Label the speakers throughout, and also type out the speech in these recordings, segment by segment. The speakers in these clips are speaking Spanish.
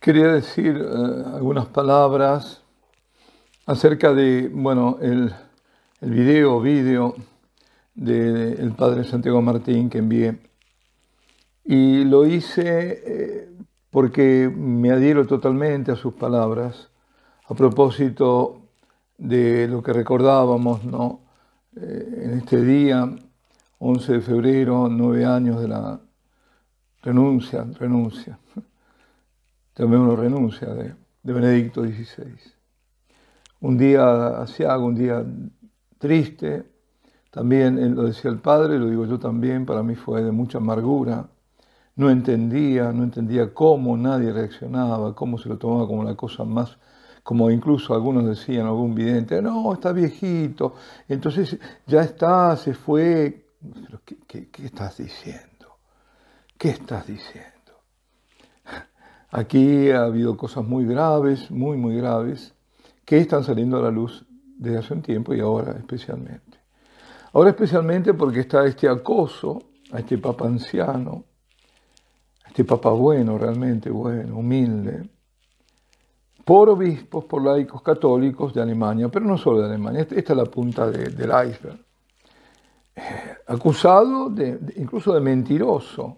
Speaker 1: Quería decir eh, algunas palabras acerca de, bueno, el, el video, vídeo del padre Santiago Martín que envié. Y lo hice eh, porque me adhiero totalmente a sus palabras a propósito de lo que recordábamos, ¿no? Eh, en este día, 11 de febrero, nueve años de la renuncia, renuncia también uno renuncia de, de Benedicto XVI. Un día asiago, un día triste, también eh, lo decía el padre, lo digo yo también, para mí fue de mucha amargura. No entendía, no entendía cómo nadie reaccionaba, cómo se lo tomaba como una cosa más como incluso algunos decían, algún vidente, no, está viejito, entonces ya está, se fue. qué estás diciendo? ¿Qué estás diciendo? Aquí ha habido cosas muy graves, muy, muy graves, que están saliendo a la luz desde hace un tiempo y ahora especialmente. Ahora especialmente porque está este acoso a este papa anciano, este papa bueno, realmente bueno, humilde, por obispos, por laicos católicos de Alemania, pero no solo de Alemania, este, esta es la punta del iceberg, eh, acusado incluso de mentiroso,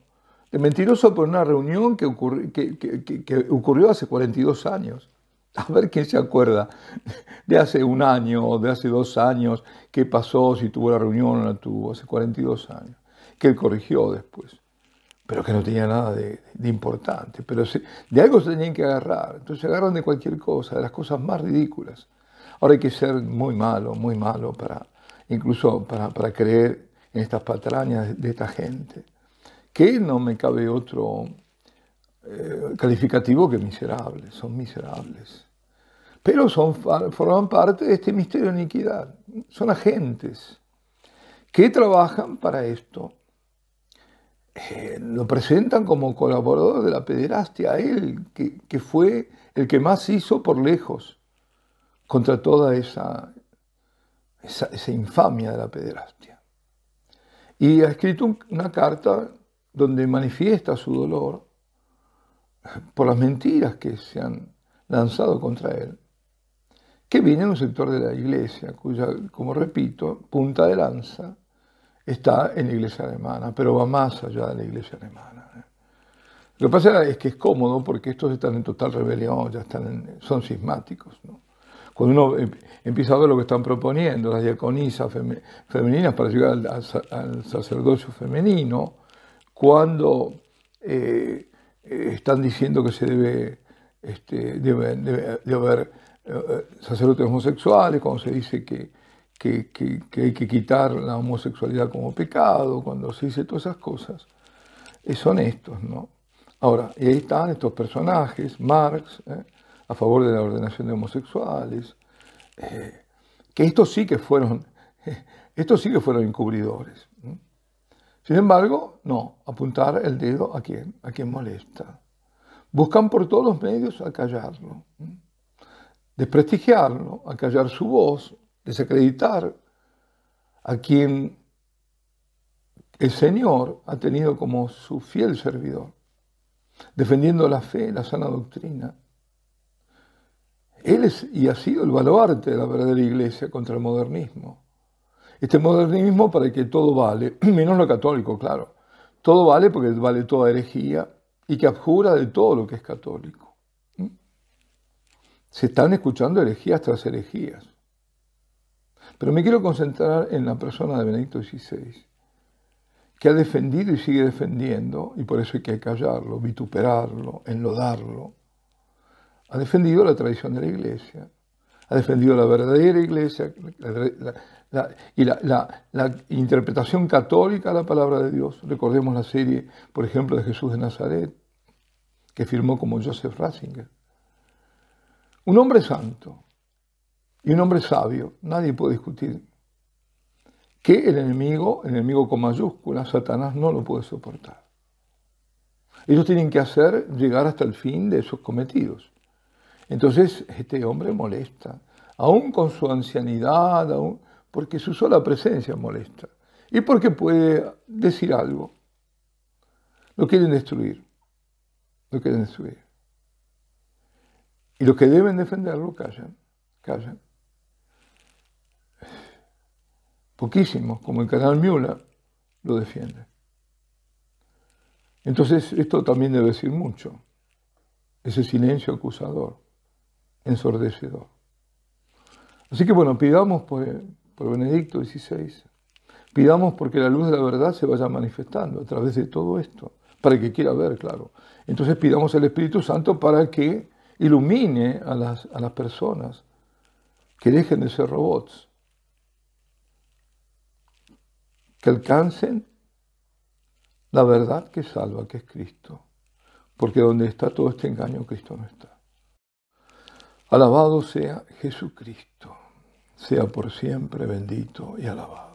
Speaker 1: mentiroso por una reunión que, que, ocurrió hace 42 años. A ver quién se acuerda de hace un año, de hace dos años, qué pasó, si tuvo la reunión o no la tuvo, hace 42 años, que él corrigió después, pero que no tenía nada de, importante, pero de algo se tenían que agarrar, entonces se agarran de cualquier cosa, de las cosas más ridículas. Ahora hay que ser muy malo, muy malo para, incluso para, para creer en estas patrañas de esta gente que no me cabe otro eh, calificativo que miserables, son miserables. Pero son, forman parte de este misterio de iniquidad, son agentes que trabajan para esto. Eh, lo presentan como colaborador de la pederastia, él que, fue el que más hizo por lejos contra toda esa, esa, esa infamia de la pederastia. Y ha escrito una carta donde manifiesta su dolor por las mentiras que se han lanzado contra él, que viene en un sector de la iglesia, cuya, como repito, punta de lanza está en la iglesia alemana, pero va más allá de la iglesia alemana. ¿eh? Lo que pasa es que es cómodo porque estos están en total rebelión, ya están son sismáticos. Cuando uno em, empieza a ver lo que están proponiendo, las diaconisas femeninas para llegar al sacerdocio femenino, cuando eh, eh, están diciendo que se debe, este, haber eh, sacerdotes homosexuales, cuando se dice que, hay que quitar la homosexualidad como pecado, cuando se dice todas esas cosas, son estos, ¿no? Ahora, y ahí están estos personajes, Marx, a favor de la ordenación de homosexuales, que estos sí que fueron, estos sí que fueron encubridores. Sin embargo, no, apuntar el dedo a quien, a quien molesta. Buscan por todos los medios acallarlo, desprestigiarlo, acallar su voz, desacreditar a quien el Señor ha tenido como su fiel servidor, defendiendo la fe, la sana doctrina. Él es y ha sido el baluarte de la verdadera iglesia contra el modernismo este modernismo para que todo vale, menos lo católico, claro. Todo vale porque vale toda herejía y que abjura de todo lo que es católico. ¿Mm? Se están escuchando herejías tras herejías. Pero me quiero concentrar en la persona de Benedicto XVI, que ha defendido y sigue defendiendo, y por eso hay que callarlo, vituperarlo, enlodarlo. Ha defendido la tradición de la Iglesia, ha defendido la verdadera Iglesia, y la, interpretación católica de la palabra de Dios. Recordemos la serie, por ejemplo, de Jesús de Nazaret, que firmó como Joseph Ratzinger. Un hombre santo y un hombre sabio, nadie puede discutir que el enemigo, el enemigo con mayúsculas, Satanás no lo puede soportar. Ellos tienen que hacer llegar hasta el fin de sus cometidos. Entonces este hombre molesta, aún con su ancianidad, aún, porque su sola presencia molesta y porque puede decir algo. Lo quieren destruir, lo quieren destruir. Y los que deben defenderlo callan, callan. Poquísimos, como el canal Miula, lo defienden. Entonces, esto también debe decir mucho, ese silencio acusador, ensordecedor. Así que bueno, pidamos pues por Benedicto XVI. Pidamos porque la luz de la verdad se vaya manifestando a través de todo esto, para que quiera ver, claro. Entonces pidamos al Espíritu Santo para que ilumine a las, a las personas, que dejen de ser robots, que alcancen la verdad que salva, que es Cristo, porque donde está todo este engaño, Cristo no está. Alabado sea Jesucristo sea por siempre bendito y alabado.